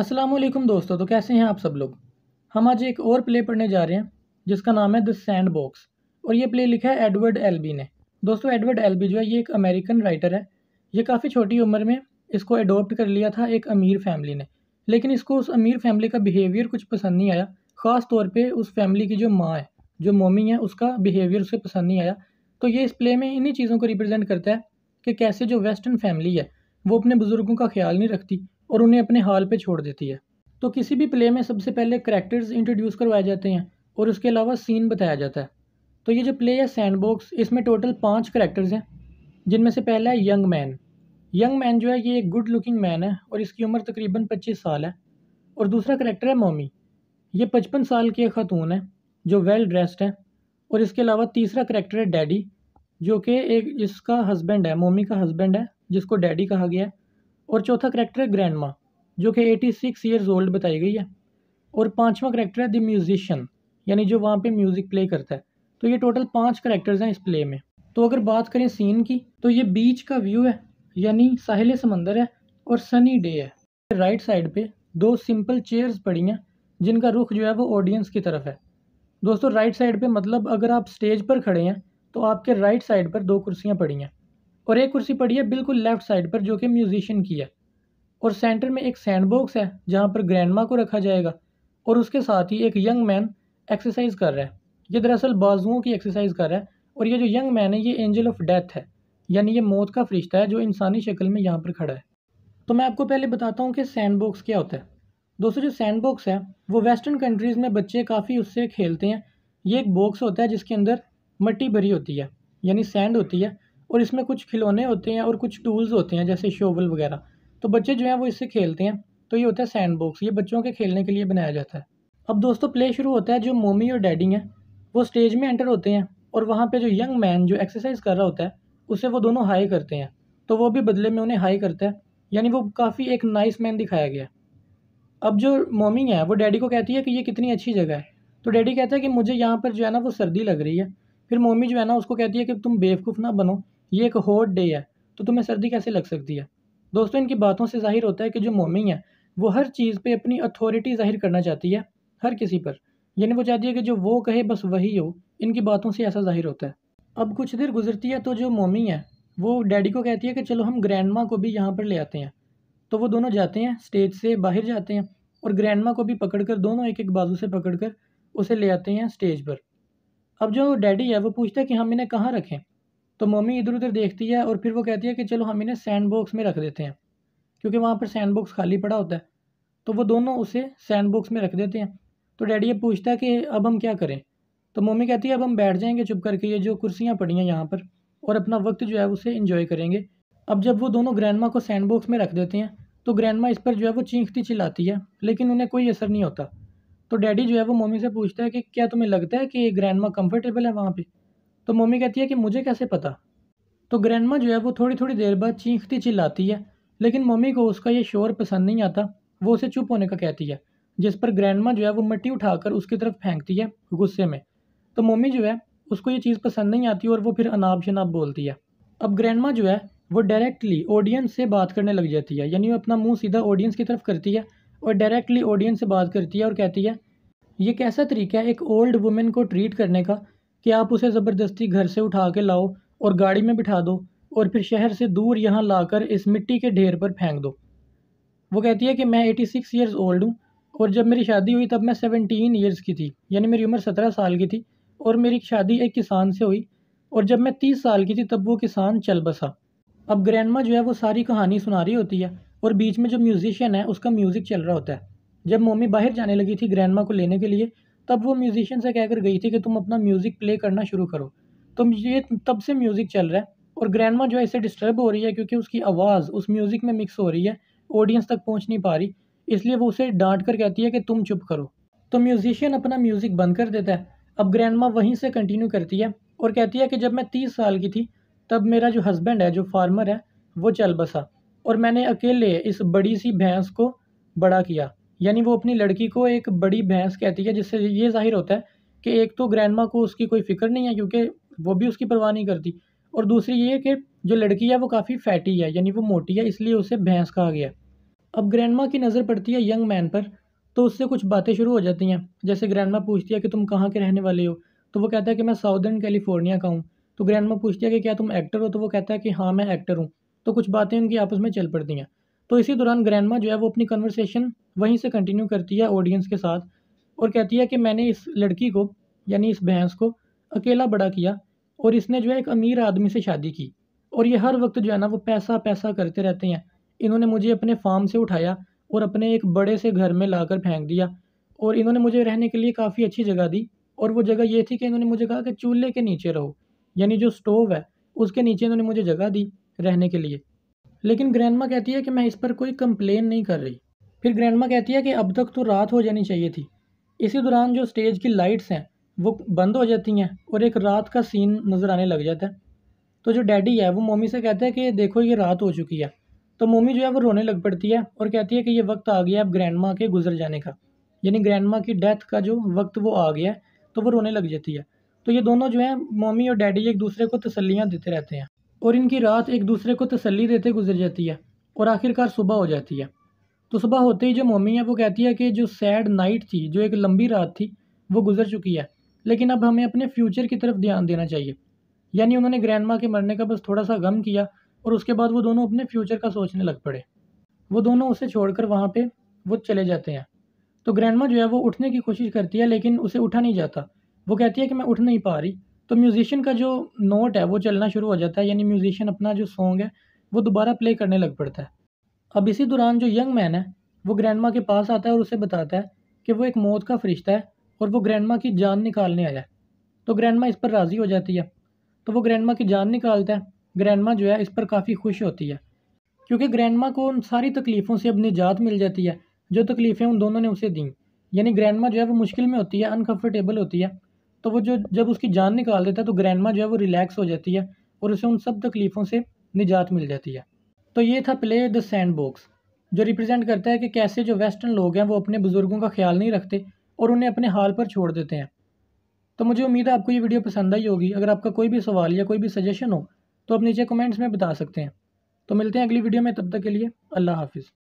असलम दोस्तों तो कैसे हैं आप सब लोग हम आज एक और प्ले पढ़ने जा रहे हैं जिसका नाम है द सैंड बॉक्स और ये प्ले लिखा है एडवर्ड एलबी ने दोस्तों एडवर्ड एलबी जो है ये एक अमेरिकन राइटर है ये काफ़ी छोटी उम्र में इसको एडोप्ट कर लिया था एक अमीर फैमिली ने लेकिन इसको उस अमीर फैमिली का बिहेवियर कुछ पसंद नहीं आया ख़ास तौर पर उस फैमिली की जो माँ है जो मोमी है उसका बिहेवियर उसे पसंद नहीं आया तो ये इस प्ले में इन्हीं चीज़ों को रिप्रेजेंट करता है कि कैसे जो वेस्टर्न फैमिली है वो अपने बुज़ुर्गों का ख्याल नहीं रखती और उन्हें अपने हाल पे छोड़ देती है तो किसी भी प्ले में सबसे पहले करेक्टर्स इंट्रोड्यूस करवाए जाते हैं और उसके अलावा सीन बताया जाता है तो ये जो प्ले है सैंडबॉक्स इसमें टोटल पाँच करेक्टर्स हैं जिनमें से पहला है यंग मैन यंग मैन जो है ये एक गुड लुकिंग मैन है और इसकी उम्र तकरीबन पच्चीस साल है और दूसरा करेक्टर है मोमी ये पचपन साल की एक ख़ातून है जो वेल ड्रेस्ड है और इसके अलावा तीसरा करेक्टर है डैडी जो कि एक इसका हस्बैंड है मोमी का हस्बैंड है जिसको डैडी कहा गया है और चौथा करेक्टर है ग्रैंड माँ जो कि एटी सिक्स ईयर्स ओल्ड बताई गई है और पाँचवा करेक्टर है द म्यूजिशियन यानी जो वहाँ पे म्यूज़िक प्ले करता है तो ये टोटल पाँच करेक्टर्स हैं इस प्ले में तो अगर बात करें सीन की तो ये बीच का व्यू है यानी साहिल समंदर है और सनी डे है राइट साइड पे दो सिंपल चेयर्स पड़ी हैं जिनका रुख जो है वो ऑडियंस की तरफ है दोस्तों राइट साइड पे मतलब अगर आप स्टेज पर खड़े हैं तो आपके राइट साइड पर दो कुर्सियाँ पड़ी हैं और एक कुर्सी पड़ी है बिल्कुल लेफ्ट साइड पर जो कि म्यूजिशियन की है और सेंटर में एक सैंड बॉक्स है जहाँ पर ग्रैंड को रखा जाएगा और उसके साथ ही एक यंग मैन एक्सरसाइज कर रहा है ये दरअसल बाजुओं की एक्सरसाइज कर रहा है और ये जो यंग मैन है ये एंजल ऑफ डेथ है यानी ये मौत का फरिश्ता है जो इंसानी शक्ल में यहाँ पर खड़ा है तो मैं आपको पहले बताता हूँ कि सैंड बॉक्स क्या होता है दोस्तों जो सैंड बॉक्स है वो वेस्टर्न कंट्रीज़ में बच्चे काफ़ी उससे खेलते हैं ये एक बॉक्स होता है जिसके अंदर मट्टी भरी होती है यानी सैंड होती है और इसमें कुछ खिलौने होते हैं और कुछ टूल्स होते हैं जैसे शोवल वगैरह तो बच्चे जो हैं वो इससे खेलते हैं तो ये होता है सैंड बॉक्स ये बच्चों के खेलने के लिए बनाया जाता है अब दोस्तों प्ले शुरू होता है जो मम्मी और डैडी हैं वो स्टेज में एंटर होते हैं और वहाँ पर जो यंग मैन जो एक्सरसाइज कर रहा होता है उसे वो दोनों हाई करते हैं तो वो भी बदले में उन्हें हाई करता है यानी वो काफ़ी एक नाइस मैन दिखाया गया अब जो मम्मी है वो डैडी को कहती है कि ये कितनी अच्छी जगह है तो डैडी कहता है कि मुझे यहाँ पर जो है ना वो सर्दी लग रही है फिर मम्मी जो है ना उसको कहती है कि तुम बेवकूफ़ ना बनो ये एक हॉट डे है तो तुम्हें सर्दी कैसे लग सकती है दोस्तों इनकी बातों से जाहिर होता है कि जो मोमी है वो हर चीज़ पे अपनी अथॉरिटी जाहिर करना चाहती है हर किसी पर यानी वो चाहती है कि जो वो कहे बस वही हो इनकी बातों से ऐसा जाहिर होता है अब कुछ देर गुजरती है तो जो मोमी है वो डैडी को कहती है कि चलो हम ग्रैंड को भी यहाँ पर ले आते हैं तो वो दोनों जाते हैं स्टेज से बाहर जाते हैं और ग्रैंड को भी पकड़ कर दोनों एक एक बाजू से पकड़ कर उसे ले आते हैं स्टेज पर अब जो डैडी है वो पूछता है कि हम इन्हें कहाँ रखें तो मम्मी इधर उधर देखती है और फिर वो कहती है कि चलो हम इन्हें सैंड बॉक्स में रख देते हैं क्योंकि वहाँ पर सैंड बॉक्स खाली पड़ा होता है तो वो दोनों उसे सैंड बॉक्स में रख देते हैं तो डैडी ये पूछता है कि अब हम क्या करें तो मम्मी कहती है अब हम बैठ जाएंगे चुप करके ये जो कुर्सियाँ पड़ी हैं यहाँ पर और अपना वक्त जो है उसे इंजॉय करेंगे अब जब वो दोनों ग्रैंड को सैंड बॉक्स में रख देते हैं तो ग्रैंड इस पर जो है वो चीखती चिल्लाती है लेकिन उन्हें कोई असर नहीं होता तो डैडी जो है वो मम्मी से पूछता है कि क्या तुम्हें लगता है कि माँ कंफर्टेबल है वहाँ पर तो मम्मी कहती है कि मुझे कैसे पता तो ग्रैंडमा जो है वो थोड़ी थोड़ी देर बाद चीखती चिल्लाती है लेकिन मम्मी को उसका ये शोर पसंद नहीं आता वो उसे चुप होने का कहती है जिस पर ग्रैंडमा जो है वो मिट्टी उठाकर उसकी तरफ फेंकती है गुस्से में तो मम्मी जो है उसको ये चीज़ पसंद नहीं आती और वो फिर अनाब शनाब बोलती है अब ग्रैंडमा जो है वो डायरेक्टली ऑडियंस से बात करने लग जाती है यानी वो अपना मुँह सीधा ऑडियंस की तरफ करती है और डायरेक्टली ऑडियंस से बात करती है और कहती है ये कैसा तरीका है एक ओल्ड वुमेन को ट्रीट करने का कि आप उसे ज़बरदस्ती घर से उठा के लाओ और गाड़ी में बिठा दो और फिर शहर से दूर यहाँ लाकर इस मिट्टी के ढेर पर फेंक दो वो कहती है कि मैं एटी सिक्स ईयर्स ओल्ड हूँ और जब मेरी शादी हुई तब मैं सेवनटीन ईयर्स की थी यानी मेरी उम्र सत्रह साल की थी और मेरी शादी एक किसान से हुई और जब मैं तीस साल की थी तब वो किसान चल बसा अब ग्रैंडमा जो है वो सारी कहानी सुना रही होती है और बीच में जो म्यूज़िशियन है उसका म्यूज़िक चल रहा होता है जब मम्मी बाहर जाने लगी थी ग्रैंडमा को लेने के लिए तब वो म्यूज़िशियन से कहकर गई थी कि तुम अपना म्यूज़िक प्ले करना शुरू करो तो ये तब से म्यूज़िक चल रहा है और ग्रैंडमा जो है इसे डिस्टर्ब हो रही है क्योंकि उसकी आवाज़ उस म्यूज़िक में मिक्स हो रही है ऑडियंस तक पहुँच नहीं पा रही इसलिए वो उसे डांट कर कहती है कि तुम चुप करो तो म्यूज़िशियन अपना म्यूज़िक बंद कर देता है अब ग्रैंडमा वहीं से कंटिन्यू करती है और कहती है कि जब मैं तीस साल की थी तब मेरा जो हस्बैंड है जो फार्मर है वो चल बसा और मैंने अकेले इस बड़ी सी भैंस को बड़ा किया यानी वो अपनी लड़की को एक बड़ी भैंस कहती है जिससे ये जाहिर होता है कि एक तो ग्रैंड को उसकी कोई फिक्र नहीं है क्योंकि वो भी उसकी परवाह नहीं करती और दूसरी ये कि जो लड़की है वो काफ़ी फैटी है यानी वो मोटी है इसलिए उसे भैंस कहा गया अब ग्रैंड की नज़र पड़ती है यंग मैन पर तो उससे कुछ बातें शुरू हो जाती हैं जैसे ग्रैंड पूछती है कि तुम कहाँ के रहने वाले हो तो वो कहता है कि मैं साउदर्न कैलिफोर्निया का हूँ तो ग्रैंड पूछती है कि क्या तुम एक्टर हो तो वो कहता है कि हाँ मैं एक्टर हूँ तो कुछ बातें उनकी आपस में चल पड़ती हैं तो इसी दौरान ग्रैंडमा जो है वो अपनी कन्वर्सेशन वहीं से कंटिन्यू करती है ऑडियंस के साथ और कहती है कि मैंने इस लड़की को यानी इस भैंस को अकेला बड़ा किया और इसने जो है एक अमीर आदमी से शादी की और ये हर वक्त जो है ना वो पैसा पैसा करते रहते हैं इन्होंने मुझे अपने फार्म से उठाया और अपने एक बड़े से घर में लाकर फेंक दिया और इन्होंने मुझे रहने के लिए काफ़ी अच्छी जगह दी और वो जगह ये थी कि इन्होंने मुझे कहा कि चूल्हे के नीचे रहो यानी जो स्टोव है उसके नीचे इन्होंने मुझे जगह दी रहने के लिए लेकिन माँ कहती है कि मैं इस पर कोई कंप्लेन नहीं कर रही फिर माँ कहती है कि अब तक तो रात हो जानी चाहिए थी इसी दौरान जो स्टेज की लाइट्स हैं वो बंद हो जाती हैं और एक रात का सीन नज़र आने लग जाता है तो जो डैडी है वो मम्मी से कहते हैं कि देखो ये रात हो चुकी है तो मम्मी जो है वो रोने लग पड़ती है और कहती है कि ये वक्त आ गया अब माँ के गुजर जाने का यानी माँ की डेथ का जो वक्त वो आ गया है तो वो रोने लग जाती है तो ये दोनों जो है मम्मी और डैडी एक दूसरे को तसलियाँ देते रहते हैं और इनकी रात एक दूसरे को तसल्ली देते गुजर जाती है और आखिरकार सुबह हो जाती है तो सुबह होते ही जो मम्मी है वो कहती है कि जो सैड नाइट थी जो एक लंबी रात थी वो गुजर चुकी है लेकिन अब हमें अपने फ्यूचर की तरफ ध्यान देना चाहिए यानी उन्होंने ग्रैंड के मरने का बस थोड़ा सा गम किया और उसके बाद वो दोनों अपने फ्यूचर का सोचने लग पड़े वो दोनों उसे छोड़कर वहाँ पर वो चले जाते हैं तो ग्रैंड जो है वो उठने की कोशिश करती है लेकिन उसे उठा नहीं जाता वो कहती है कि मैं उठ नहीं पा रही तो म्यूज़िशियन का जो नोट है वो चलना शुरू हो जाता है यानी म्यूज़िशियन अपना जो सॉन्ग है वो दोबारा प्ले करने लग पड़ता है अब इसी दौरान जो यंग मैन है वो ग्रैंड के पास आता है और उसे बताता है कि वो एक मौत का फरिश्ता है और वो ग्रैंड की जान निकालने आया है तो ग्रैंड इस पर राज़ी हो जाती है तो वो ग्रैंड की जान निकालता है ग्रैंड जो है इस पर काफ़ी खुश होती है क्योंकि ग्रैंड को उन सारी तकलीफ़ों से अब निजात मिल जाती है जो तकलीफ़ें उन दोनों ने उसे दी यानी ग्रैंड जो है वो मुश्किल में होती है अनकम्फर्टेबल होती है तो वो जो जब उसकी जान निकाल देता है तो ग्रैंडमा जो है वो रिलैक्स हो जाती है और उसे उन सब तकलीफ़ों से निजात मिल जाती है तो ये था प्ले द सैंड बॉक्स जो रिप्रेजेंट करता है कि कैसे जो वेस्टर्न लोग हैं वो अपने बुज़ुर्गों का ख्याल नहीं रखते और उन्हें अपने हाल पर छोड़ देते हैं तो मुझे उम्मीद है आपको ये वीडियो पसंद आई होगी अगर आपका कोई भी सवाल या कोई भी सजेशन हो तो आप नीचे कमेंट्स में बता सकते हैं तो मिलते हैं अगली वीडियो में तब तक के लिए अल्लाह हाफिज़